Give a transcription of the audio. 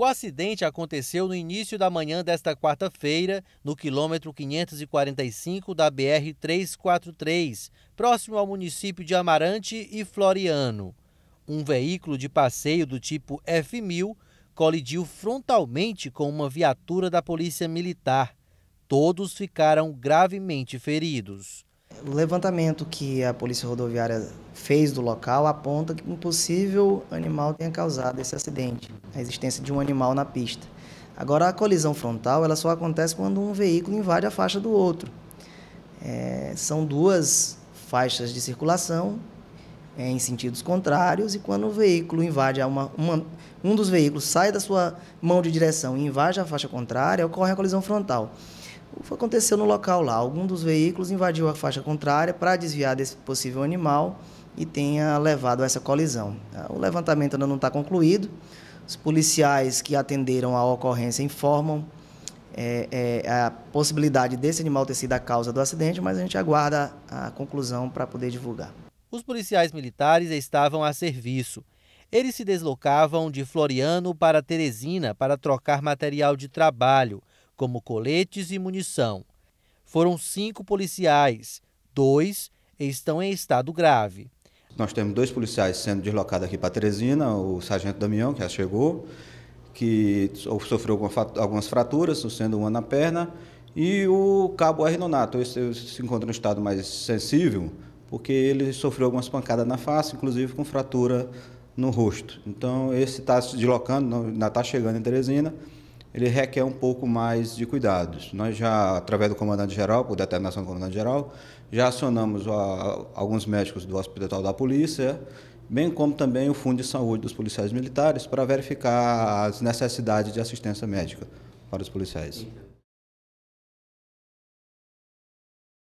O acidente aconteceu no início da manhã desta quarta-feira, no quilômetro 545 da BR 343, próximo ao município de Amarante e Floriano. Um veículo de passeio do tipo F1000 colidiu frontalmente com uma viatura da Polícia Militar. Todos ficaram gravemente feridos o levantamento que a Polícia Rodoviária fez do local aponta que um possível animal tenha causado esse acidente, a existência de um animal na pista. Agora, a colisão frontal ela só acontece quando um veículo invade a faixa do outro. É, são duas faixas de circulação é, em sentidos contrários e quando o veículo invade uma, uma, um dos veículos sai da sua mão de direção e invade a faixa contrária ocorre a colisão frontal aconteceu no local lá. Algum dos veículos invadiu a faixa contrária para desviar desse possível animal e tenha levado a essa colisão. Tá? O levantamento ainda não está concluído. Os policiais que atenderam a ocorrência informam é, é, a possibilidade desse animal ter sido a causa do acidente, mas a gente aguarda a conclusão para poder divulgar. Os policiais militares estavam a serviço. Eles se deslocavam de Floriano para Teresina para trocar material de trabalho como coletes e munição. Foram cinco policiais, dois estão em estado grave. Nós temos dois policiais sendo deslocados aqui para Teresina, o sargento Damião, que já chegou, que sofreu algumas fraturas, sendo uma na perna, e o cabo R. Nonato, esse se encontra em um estado mais sensível, porque ele sofreu algumas pancadas na face, inclusive com fratura no rosto. Então, esse está se deslocando, ainda está chegando em Teresina, ele requer um pouco mais de cuidados. Nós já, através do comandante-geral, por determinação do comandante-geral, já acionamos a, a, alguns médicos do Hospital da Polícia, bem como também o Fundo de Saúde dos Policiais Militares, para verificar as necessidades de assistência médica para os policiais.